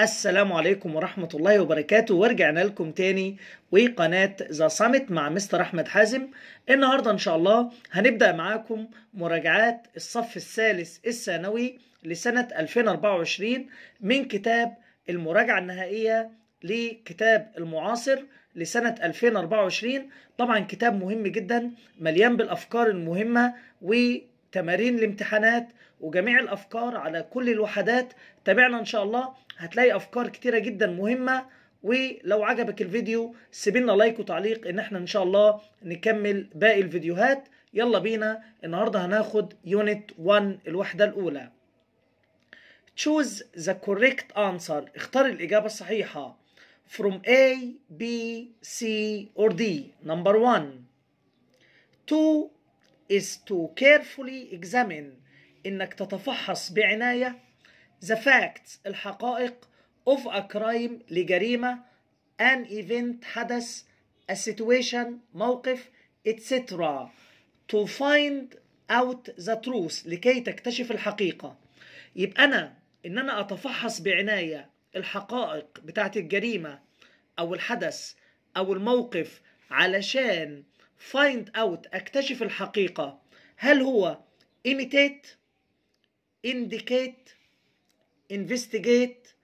السلام عليكم ورحمة الله وبركاته ورجعنا لكم تاني وقناة ذا سامت مع مستر أحمد حازم النهاردة إن شاء الله هنبدأ معاكم مراجعات الصف الثالث الثانوي لسنة 2024 من كتاب المراجعة النهائية لكتاب المعاصر لسنة 2024 طبعا كتاب مهم جدا مليان بالأفكار المهمة وتمارين الامتحانات وجميع الافكار على كل الوحدات تابعنا ان شاء الله هتلاقي افكار كتيره جدا مهمه ولو عجبك الفيديو سيبلنا لايك وتعليق ان احنا ان شاء الله نكمل باقي الفيديوهات يلا بينا النهارده هناخد يونت 1 الوحده الاولى choose the correct answer اختار الاجابه الصحيحه from A B C or D number 1 2 is to carefully examine انك تتفحص بعنايه the facts الحقائق of a crime لجريمه an event حدث a situation موقف etc to find out the truth لكي تكتشف الحقيقه يبقى انا ان انا اتفحص بعنايه الحقائق بتاعت الجريمه او الحدث او الموقف علشان find out اكتشف الحقيقه هل هو imitate indicate investigate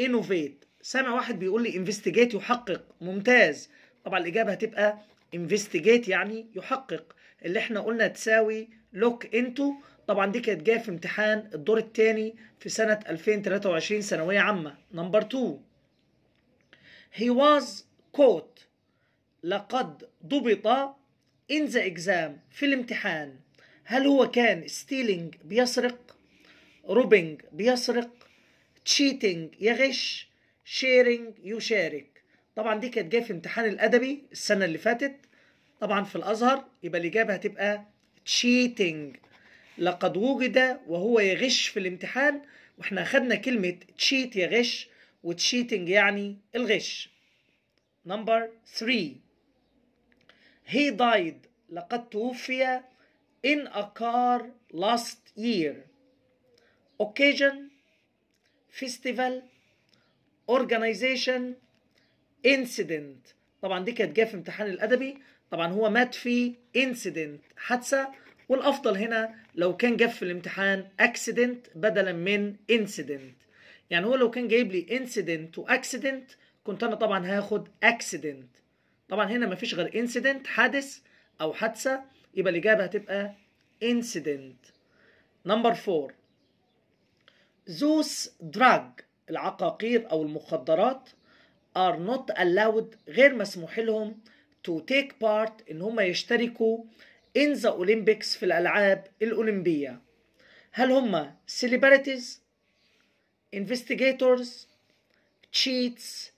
innovate سامع واحد بيقول لي investigate يحقق ممتاز طبعا الإجابة هتبقى investigate يعني يحقق اللي احنا قلنا تساوي لوك انتو طبعا دي كانت جايه في امتحان الدور الثاني في سنه 2023 ثانويه عامه نمبر 2 he was caught لقد ضبط in the exam في الامتحان هل هو كان ستيلينج بيسرق روبينج بيسرق تشيتنج يغش شيرينج يشارك طبعا دي كانت جايه في امتحان الادبي السنه اللي فاتت طبعا في الازهر يبقى الاجابه هتبقى تشيتنج لقد وجد وهو يغش في الامتحان واحنا اخدنا كلمه تشيت يغش وتشيتنج يعني الغش نمبر 3 he died لقد توفي in a car last year occasion festival organization incident طبعا دي كانت جايه في امتحان الادبي طبعا هو مات في incident حادثه والافضل هنا لو كان جاب في الامتحان accident بدلا من incident يعني هو لو كان جايب لي incident و accident كنت انا طبعا هاخد accident طبعا هنا مفيش غير incident حادث او حادثه يبقى الاجابه هتبقى incident نمبر 4 زوس دراج العقاقير أو المخدرات are not allowed غير مسموح لهم to take part إن هم يشتركوا in the Olympics في الألعاب الأولمبية هل هم celebrities investigators cheats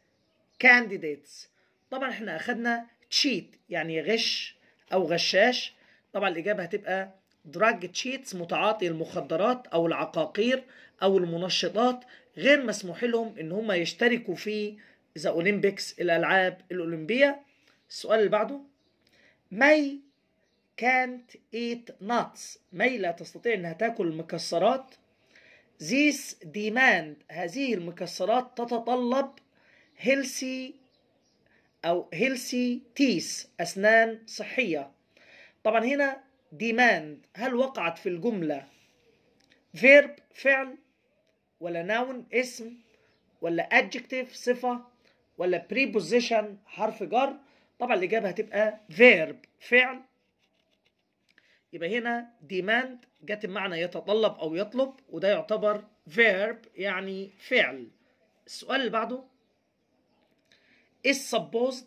candidates طبعا احنا أخدنا cheat يعني غش أو غشاش طبعا الإجابة هتبقى drug cheats متعاطي المخدرات أو العقاقير او المنشطات غير مسموح لهم ان هم يشتركوا في ذا اولمبيكس الالعاب الاولمبيه السؤال اللي بعده ماي كانت ايت ناتس ماي لا تستطيع انها تاكل المكسرات ذيس ديماند هذه المكسرات تتطلب هيلسي او هيلسي تيس اسنان صحيه طبعا هنا ديماند هل وقعت في الجمله فيرب فعل ولا نون اسم ولا adjective صفة ولا preposition حرف جر طبعا الإجابة هتبقى verb فعل يبقى هنا demand جت بمعنى يتطلب أو يطلب وده يعتبر verb يعني فعل السؤال اللي بعده is supposed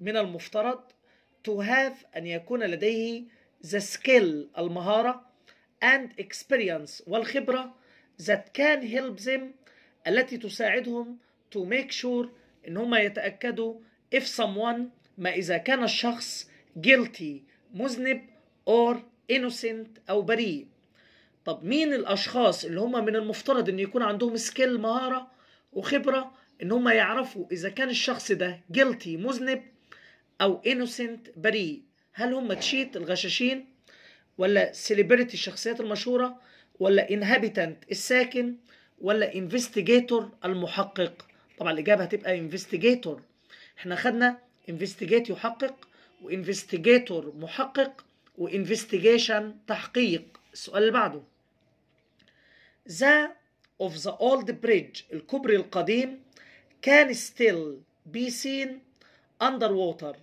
من المفترض to have أن يكون لديه the skill المهارة and experience والخبرة that can help them التي تساعدهم to make sure ان هم يتأكدوا if someone ما إذا كان الشخص guilty مذنب or innocent أو بريء طب مين الأشخاص اللي هم من المفترض ان يكون عندهم سكيل مهارة وخبرة ان هم يعرفوا إذا كان الشخص ده guilty مذنب أو innocent بريء هل هم تشيت الغشاشين ولا سيلبرتي الشخصيات المشهورة ولا انهابيتنت الساكن ولا انفستيجيتور المحقق طبعا الاجابه هتبقى انفستيجيتور احنا خدنا انفستيجيت يحقق وانفستيجيتور محقق وانفستيجيشن تحقيق السؤال اللي بعده ذا اوف ذا اولد بريدج الكوبري القديم كان ستيل بي سين اندر ووتر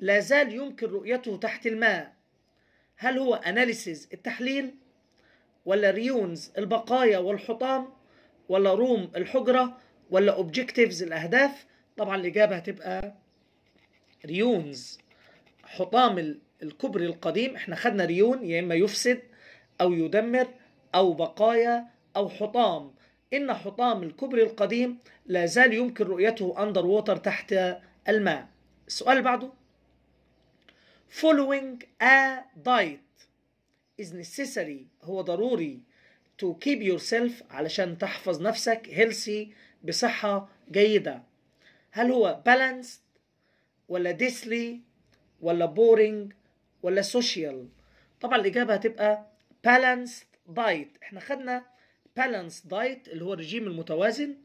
لا زال يمكن رؤيته تحت الماء هل هو اناليسيز التحليل ولا ريونز البقايا والحطام ولا روم الحجرة ولا اوبجكتيفز الأهداف طبعا الإجابة هتبقى ريونز حطام الكبري القديم احنا خدنا ريون يا إما يفسد أو يدمر أو بقايا أو حطام إن حطام الكبري القديم لا زال يمكن رؤيته أندر ووتر تحت الماء السؤال بعده following a diet is necessary هو ضروري to keep yourself علشان تحفظ نفسك healthy بصحة جيدة هل هو balanced ولا deathly ولا boring ولا social طبعا الإجابة هتبقى balanced diet احنا خدنا balanced diet اللي هو الرجيم المتوازن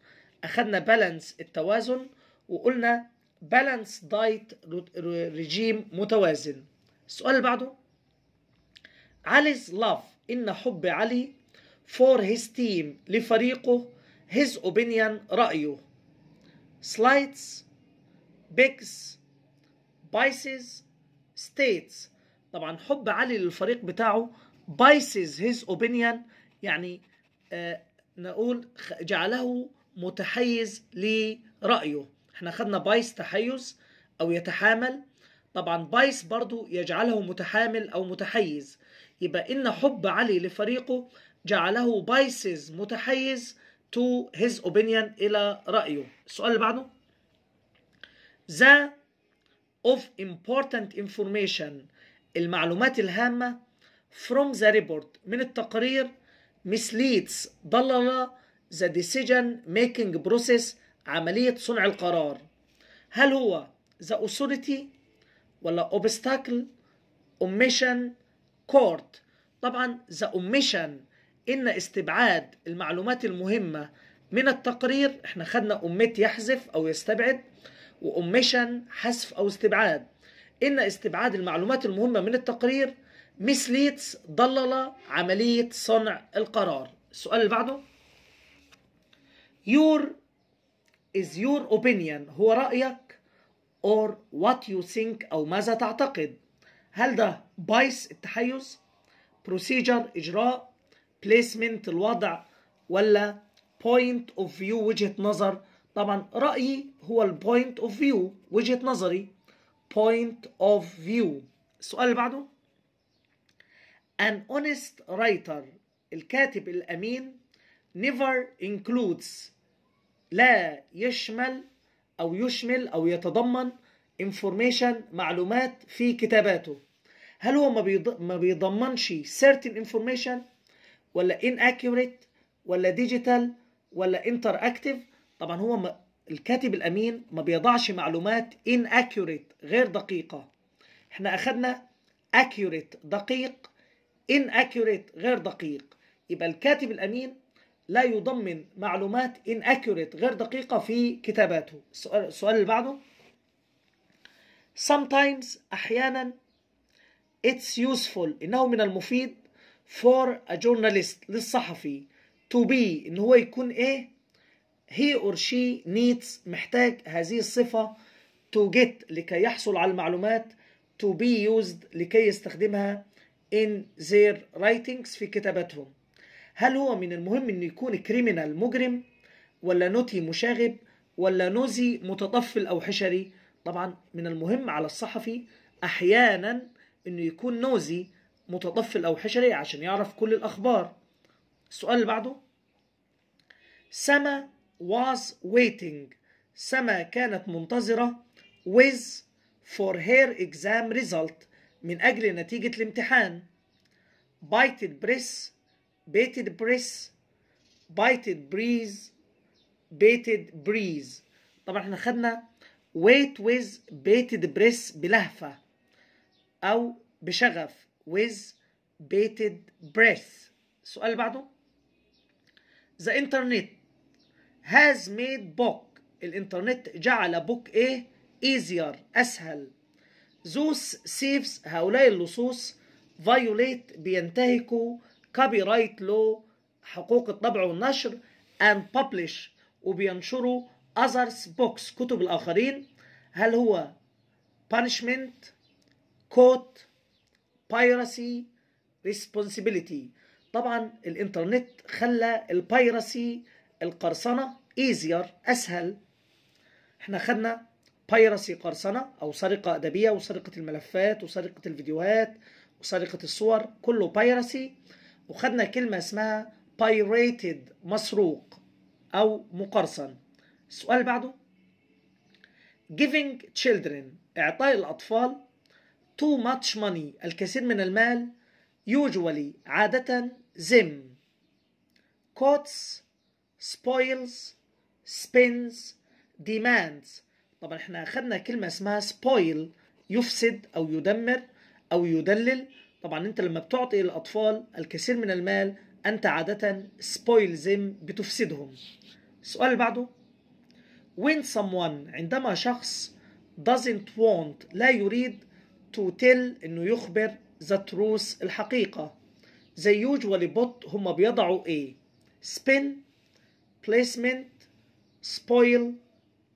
أخدنا balance التوازن وقلنا balance diet رجيم متوازن السؤال اللي بعده علي's love إن حب علي for his team لفريقه his opinion رأيه slights bigs biases states طبعا حب علي للفريق بتاعه biases his opinion يعني آه نقول جعله متحيز لرأيه احنا خدنا بايس تحيز او يتحامل طبعا بايس برضو يجعله متحامل او متحيز يبقى إن حب علي لفريقه جعله بايسز متحيز to his opinion إلى رأيه السؤال اللي بعده the of important information المعلومات الهامة from the report من التقرير misleads ضلل the decision making process عملية صنع القرار هل هو the authority ولا obstacle omission court طبعا the omission إن استبعاد المعلومات المهمة من التقرير احنا خدنا omit يحذف أو يستبعد وأوميشن حذف أو استبعاد إن استبعاد المعلومات المهمة من التقرير مسليتس ضلل عملية صنع القرار السؤال اللي بعده your is your opinion هو رأيك or what you think أو ماذا تعتقد هل ده بايس التحيز بروسيجر اجراء بليسمنت الوضع ولا بوينت اوف فيو وجهه نظر طبعا رايي هو البوينت اوف فيو وجهه نظري بوينت اوف فيو السؤال اللي بعده an honest writer الكاتب الامين never includes لا يشمل او يشمل او يتضمن information معلومات في كتاباته هل هو ما, بيض... ما بيضمنش certain information ولا inaccurate ولا digital ولا interactive طبعا هو ما... الكاتب الامين ما بيضعش معلومات inaccurate غير دقيقه احنا اخذنا accurate دقيق inaccurate غير دقيق يبقى الكاتب الامين لا يضمن معلومات inaccurate غير دقيقه في كتاباته السؤال, السؤال اللي بعده sometimes احيانا It's useful إنه من المفيد for a journalist للصحفي to be إن هو يكون إيه he or she needs محتاج هذه الصفة to get لكي يحصل على المعلومات to be used لكي يستخدمها in their writings في كتاباتهم هل هو من المهم انه يكون criminal مجرم ولا نوتي مشاغب ولا نوزي متطفل او حشري طبعا من المهم على الصحفي احيانا انه يكون نوزي متطفل او حشري عشان يعرف كل الاخبار السؤال اللي بعده سما was waiting سما كانت منتظرة with for her exam result من أجل نتيجة الامتحان bited bris baited bris bited breeze baited breeze طبعا احنا خدنا wait with baited bris بلهفة أو بشغف with bated breath السؤال اللي بعده The internet has made book الانترنت جعل book ايه easier أسهل Those thieves هؤلاء اللصوص violate بينتهكوا copyright law حقوق الطبع والنشر and publish وبينشروا others books كتب الآخرين هل هو punishment كوت بايرسي ريسبونسبيلتي طبعا الانترنت خلى البايرسي القرصنه ايزير اسهل احنا خدنا بايرسي قرصنه او سرقه ادبيه وسرقه الملفات وسرقه الفيديوهات وسرقه الصور كله بايرسي وخدنا كلمه اسمها بايريتد مسروق او مقرصن السؤال بعده giving children اعطاء الاطفال too much money الكثير من المال usually عادة زم costs spoils spins demands طبعا احنا اخدنا كلمة اسمها spoil يفسد او يدمر او يدلل طبعا انت لما بتعطي الاطفال الكثير من المال انت عادة spoil them بتفسدهم السؤال اللي بعده when someone عندما شخص doesn't want لا يريد to tell انه يخبر the truth الحقيقة زي usually بوت هما بيضعوا ايه spin placement spoil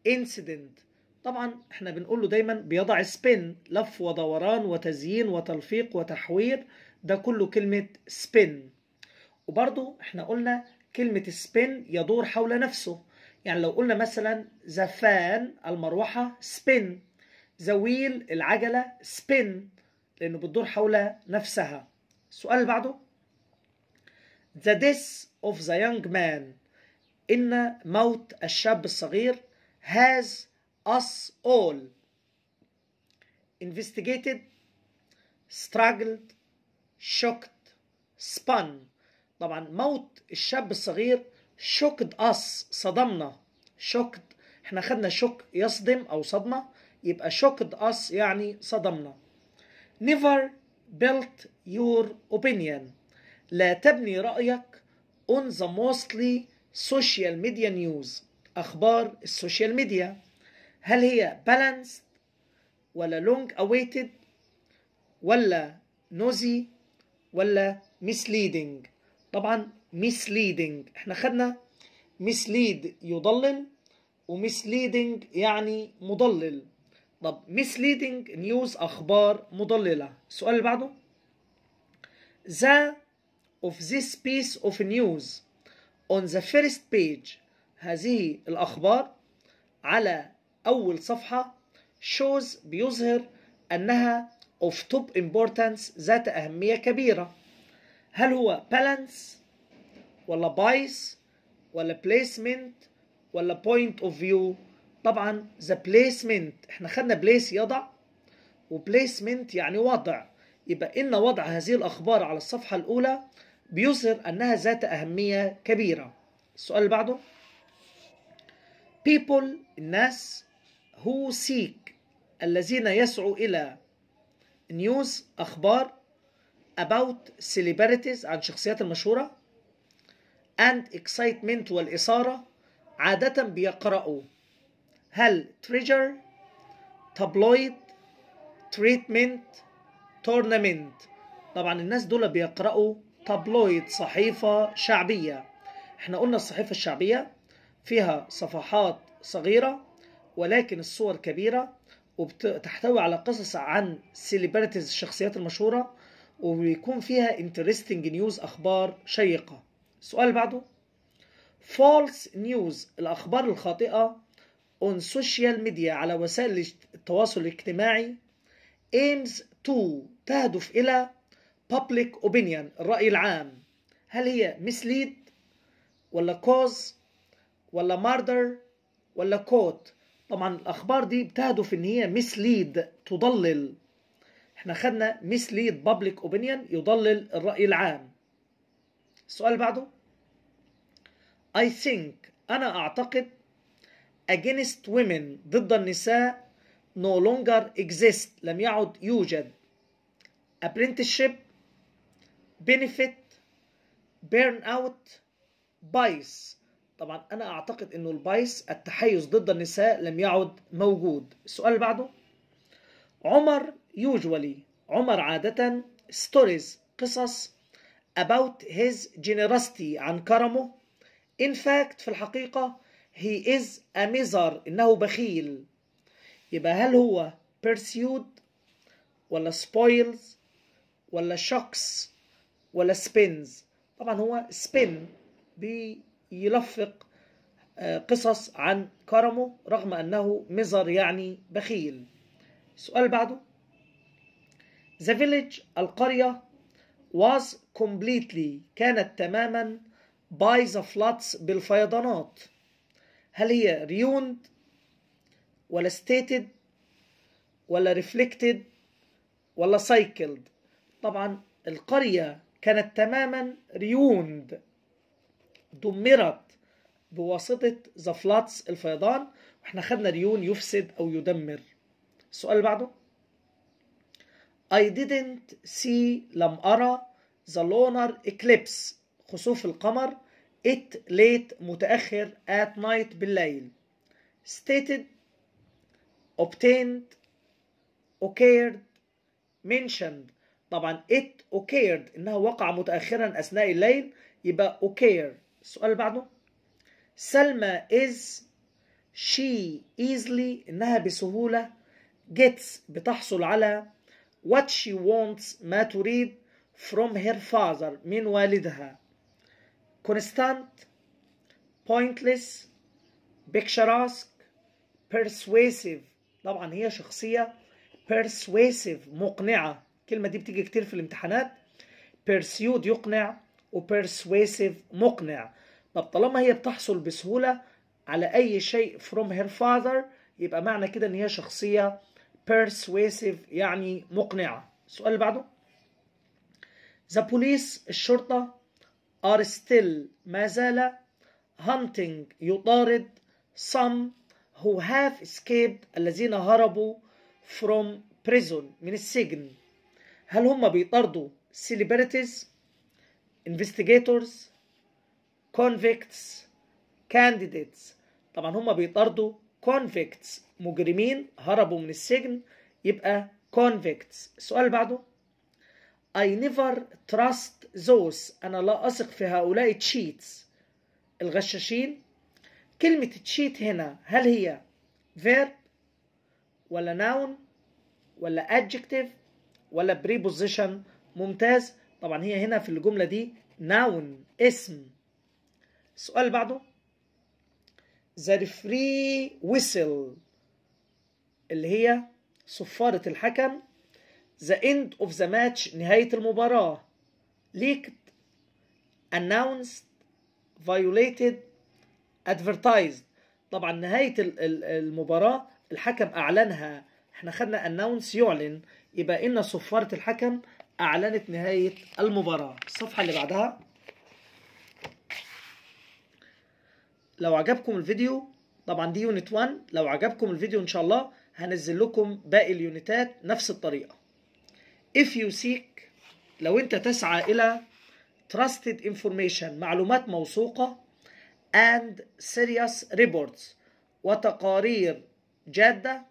incident طبعا احنا بنقول له دايما بيضع spin لف ودوران وتزيين وتلفيق وتحوير ده كله كلمة spin وبرضو احنا قلنا كلمة spin يدور حول نفسه يعني لو قلنا مثلا زفان المروحة spin زويل العجلة spin لأنه بتدور حول نفسها السؤال اللي بعده The death of the young man إن موت الشاب الصغير has us all investigated struggled shocked spun طبعا موت الشاب الصغير shocked us صدمنا shocked احنا خدنا شوك يصدم او صدمه يبقى شوكد اس يعني صدمنا never built your opinion لا تبني رأيك on the mostly social media news أخبار السوشيال ميديا هل هي balanced ولا long awaited ولا noisy ولا misleading طبعا misleading احنا خدنا mislead يضلل و misleading يعني مضلل طب misleading news أخبار مضللة السؤال اللي بعده The of this piece of news on the first page هذه الأخبار على أول صفحة shows بيظهر أنها of top importance ذات أهمية كبيرة هل هو balance ولا bias ولا placement ولا point of view طبعا ذا بليسمنت احنا خدنا بليس يضع وبليسمنت يعني وضع يبقى ان وضع هذه الاخبار على الصفحه الاولى بيظهر انها ذات اهميه كبيره السؤال اللي بعده people الناس who seek الذين يسعوا الى نيوز اخبار about celebrities عن شخصيات المشهوره and excitement والإثارة عادة بيقرأوا هل تريجر تابلويد تريتمنت تورنمنت طبعا الناس دول بيقرأوا تابلويد صحيفة شعبية احنا قلنا الصحيفة الشعبية فيها صفحات صغيرة ولكن الصور كبيرة وتحتوي على قصص عن سيلبرتيز الشخصيات المشهورة وبيكون فيها انترستنج نيوز أخبار شيقة السؤال اللي بعده فولس نيوز الأخبار الخاطئة on social media على وسائل التواصل الاجتماعي aims to تهدف إلى public opinion الرأي العام هل هي mislead ولا cause ولا murder ولا quote طبعا الأخبار دي بتهدف إن هي mislead تضلل احنا خدنا mislead public opinion يضلل الرأي العام السؤال بعده I think أنا أعتقد against women ضد النساء no longer exist لم يعد يوجد apprenticeship benefit burn out bias طبعا انا اعتقد انه البايس التحيز ضد النساء لم يعد موجود السؤال اللي بعده عمر usually عمر عادة stories قصص about his generosity عن كرمه in fact في الحقيقة he is a miser إنه بخيل يبقى هل هو pursued ولا spoils ولا shocks ولا spins طبعا هو spin بيلفق آه، قصص عن كرمه رغم أنه مزر يعني بخيل السؤال بعده The village القرية was completely كانت تماما by the floods بالفيضانات هل هي ريوند ولا ستيتد ولا ريفليكتد ولا سايكلد طبعا القرية كانت تماما ريوند دمرت بواسطة زفلاتس الفيضان واحنا خدنا ريون يفسد أو يدمر السؤال اللي بعده I didn't see لم أرى the lunar eclipse خسوف القمر it late متأخر at night بالليل stated obtained occurred mentioned طبعا it occurred انها وقع متأخرا اثناء الليل يبقى occur السؤال اللي بعده سلمى is she easily انها بسهولة gets بتحصل على what she wants ما تريد from her father من والدها constant pointless picturesque persuasive طبعا هي شخصية persuasive مقنعة الكلمة دي بتيجي كتير في الامتحانات pursued يقنع و persuasive مقنع طب طالما هي بتحصل بسهولة على أي شيء from her father يبقى معنى كده إن هي شخصية persuasive يعني مقنعة السؤال اللي بعده the police الشرطة are still ما زال hunting يطارد some who have escaped الذين هربوا from prison من السجن هل هم بيطاردوا celebrities investigators convicts candidates طبعا هم بيطاردوا convicts مجرمين هربوا من السجن يبقى convicts السؤال اللي بعده I never trust زوس أنا لا أثق في هؤلاء تشيتس الغشاشين كلمة تشيت هنا هل هي verb ولا noun ولا adjective ولا preposition ممتاز طبعا هي هنا في الجملة دي noun اسم السؤال اللي بعده the free whistle اللي هي صفارة الحكم the end of the match نهاية المباراة leaked announced violated advertised طبعا نهاية المباراة الحكم أعلنها احنا خدنا announce يعلن يبقى إن صفارة الحكم أعلنت نهاية المباراة الصفحة اللي بعدها لو عجبكم الفيديو طبعا دي يونت 1 لو عجبكم الفيديو إن شاء الله هنزل لكم باقي اليونتات نفس الطريقة if you seek لو انت تسعى الى trusted information معلومات موثوقة and serious reports وتقارير جادة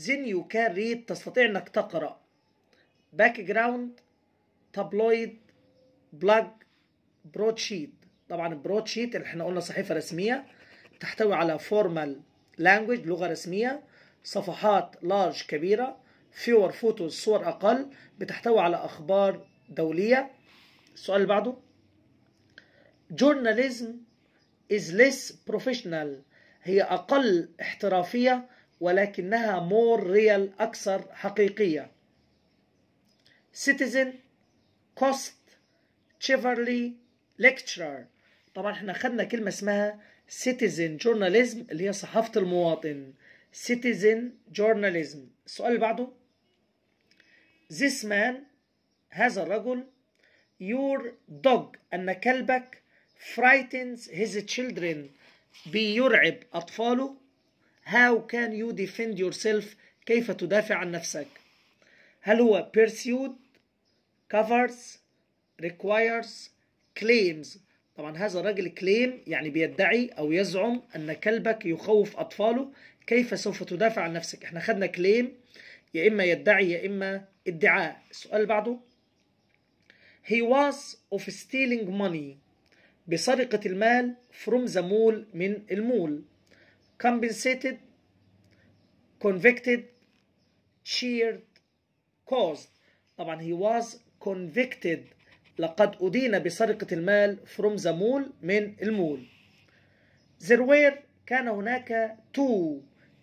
then you can read تستطيع انك تقرأ background tabloid blog broadsheet طبعا broadsheet اللي احنا قلنا صحيفة رسمية تحتوي على formal language لغة رسمية صفحات large كبيرة fewer photos صور أقل بتحتوي على أخبار دولية السؤال اللي بعده journalism is less professional هي أقل احترافية ولكنها more real أكثر حقيقية citizen cost chivalry lecturer طبعا احنا خدنا كلمة اسمها citizen journalism اللي هي صحافة المواطن citizen journalism السؤال اللي بعده this man هذا الرجل your dog أن كلبك frightens his children بيرعب أطفاله how can you defend yourself كيف تدافع عن نفسك هل هو pursued covers requires claims طبعا هذا الراجل كليم يعني بيدعي او يزعم ان كلبك يخوف اطفاله كيف سوف تدافع عن نفسك احنا خدنا كليم يا اما يدعي يا اما ادعاء السؤال اللي بعده He was of stealing money بسرقة المال from the mall من المول compensated convicted cheered caused طبعا he was convicted لقد أدين بسرقة المال from the mall من المول there were كان هناك two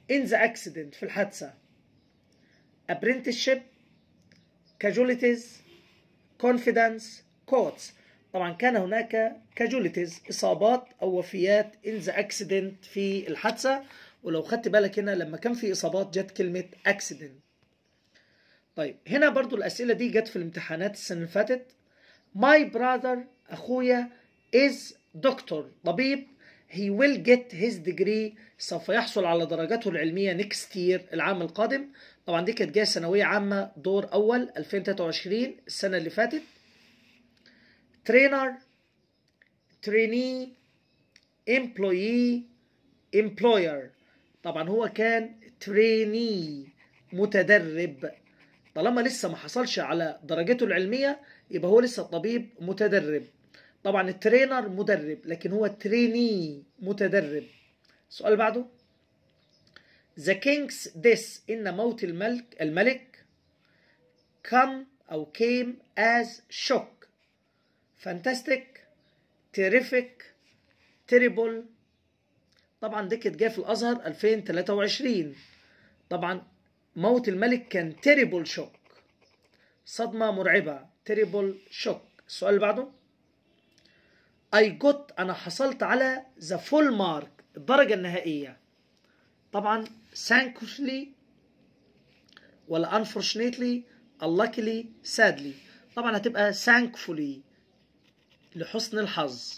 in the accident في الحادثة apprenticeship casualties confidence quotes طبعا كان هناك كاجوليتيز اصابات او وفيات ان ذا اكسيدنت في الحادثه ولو خدت بالك هنا لما كان في اصابات جت كلمه اكسيدنت طيب هنا برضو الاسئله دي جت في الامتحانات السنه اللي فاتت ماي براذر اخويا از دكتور طبيب he will get his degree سوف يحصل على درجته العلمية next year العام القادم طبعا دي كانت جاية ثانوية عامة دور أول 2023 السنة اللي فاتت trainer trainee employee employer طبعا هو كان trainee متدرب طالما لسه ما حصلش على درجته العلمية يبقى هو لسه طبيب متدرب طبعا الترينر مدرب لكن هو تريني متدرب السؤال بعده The king's death إن موت الملك الملك come أو came as shock fantastic terrific terrible طبعا دي كانت جايه في الازهر 2023 طبعا موت الملك كان تيريبل شوك صدمه مرعبه تيريبل شوك السؤال اللي بعده اي جوت انا حصلت على ذا فول مارك الدرجه النهائيه طبعا thankfully ولا unfortunately unluckily sadly طبعا هتبقى thankfully لحسن الحظ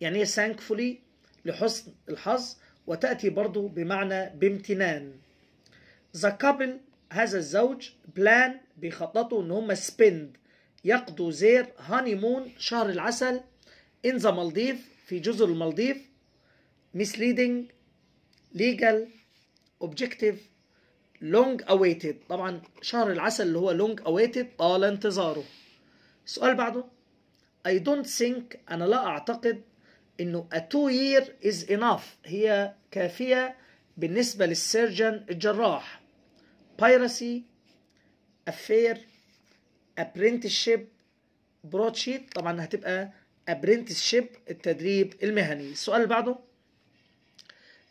يعني ايه thankfully لحسن الحظ وتأتي برضو بمعنى بامتنان the couple هذا الزوج plan بيخططوا ان هم spend يقضوا زير مون شهر العسل in the Maldives في جزر المالديف misleading legal objective long awaited طبعا شهر العسل اللي هو long awaited طال انتظاره السؤال بعده I don't think أنا لا أعتقد إنه a two year is enough هي كافية بالنسبة للسيرجن الجراح piracy affair apprenticeship broadsheet طبعا هتبقى apprenticeship التدريب المهني السؤال اللي بعده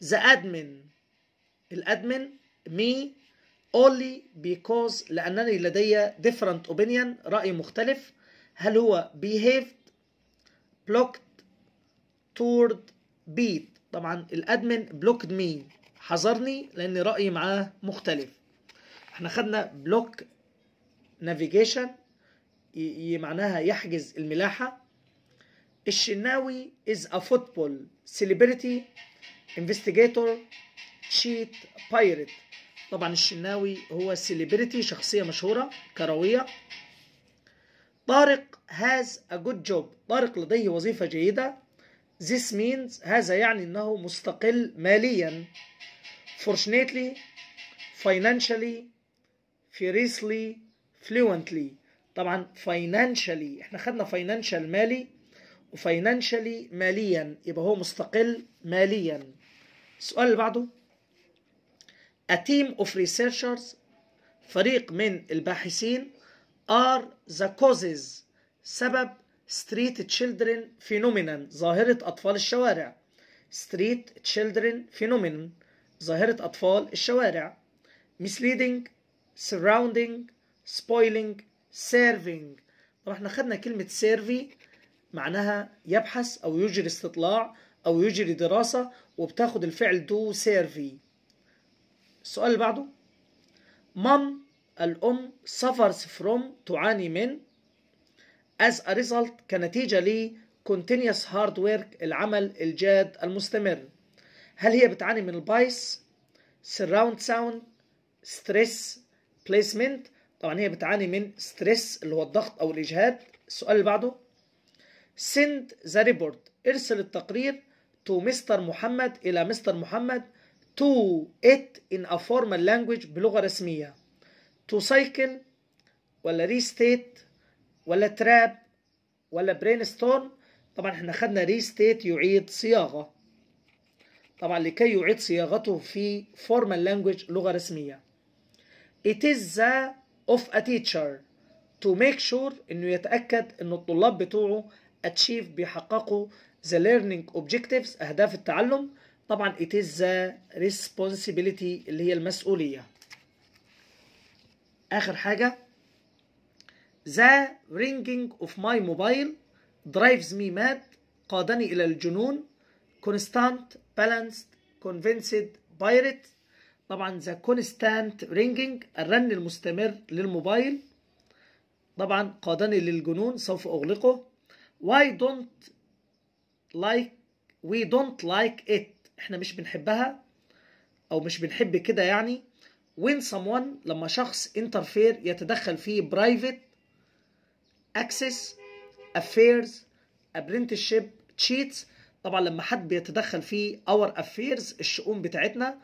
the admin الادمن me only because لأنني لدي different opinion رأي مختلف هل هو behaved blocked toward beat طبعا الادمن blocked me حذرني لأن رأيي معاه مختلف احنا خدنا block navigation معناها يحجز الملاحة الشناوي is a football celebrity investigator cheat pirate طبعا الشناوي هو celebrity شخصية مشهورة كروية طارق has a good job طارق لديه وظيفة جيدة this means هذا يعني انه مستقل ماليا fortunately financially furiously fluently طبعا financially احنا خدنا financial مالي وفاينانشالي ماليا يبقى هو مستقل ماليا السؤال اللي بعده A team of researchers فريق من الباحثين are the causes سبب street children phenomenon ظاهرة أطفال الشوارع street children phenomenon ظاهرة أطفال الشوارع misleading surrounding spoiling serving طب خدنا كلمة survey معناها يبحث أو يجري استطلاع أو يجري دراسة وبتاخد الفعل دو سيرفي السؤال اللي بعده مام الأم suffers from تعاني من as a result كنتيجة ل continuous hard work العمل الجاد المستمر هل هي بتعاني من البايس surround sound stress placement طبعا هي بتعاني من stress اللي هو الضغط أو الإجهاد السؤال اللي بعده send the report ارسل التقرير to Mr. محمد إلى Mr. محمد to it in a formal language بلغة رسمية to cycle ولا restate ولا trap ولا brainstorm طبعا احنا خدنا restate يعيد صياغة طبعا لكي يعيد صياغته في formal language لغة رسمية it is the of a teacher to make sure انه يتأكد ان الطلاب بتوعه achieve بيحققوا the learning objectives اهداف التعلم طبعا it is the responsibility اللي هي المسؤوليه اخر حاجه the ringing of my mobile drives me mad قادني الى الجنون constant balanced convinced pirate طبعا the constant ringing الرن المستمر للموبايل طبعا قادني للجنون سوف اغلقه why don't like we don't like it احنا مش بنحبها او مش بنحب كده يعني when someone لما شخص interfere يتدخل في private access affairs apprenticeship cheats طبعا لما حد بيتدخل في اور افيرز الشؤون بتاعتنا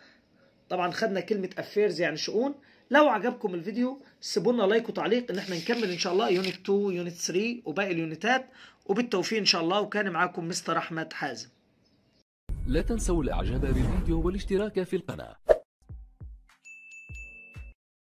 طبعا خدنا كلمه افيرز يعني شؤون لو عجبكم الفيديو سيبوا لنا لايك وتعليق ان احنا نكمل ان شاء الله يونت 2 يونت 3 وباقي اليونتات وبالتوفيق ان شاء الله وكان معاكم مستر احمد حازم لا تنسوا الاعجاب بالفيديو والاشتراك في القناه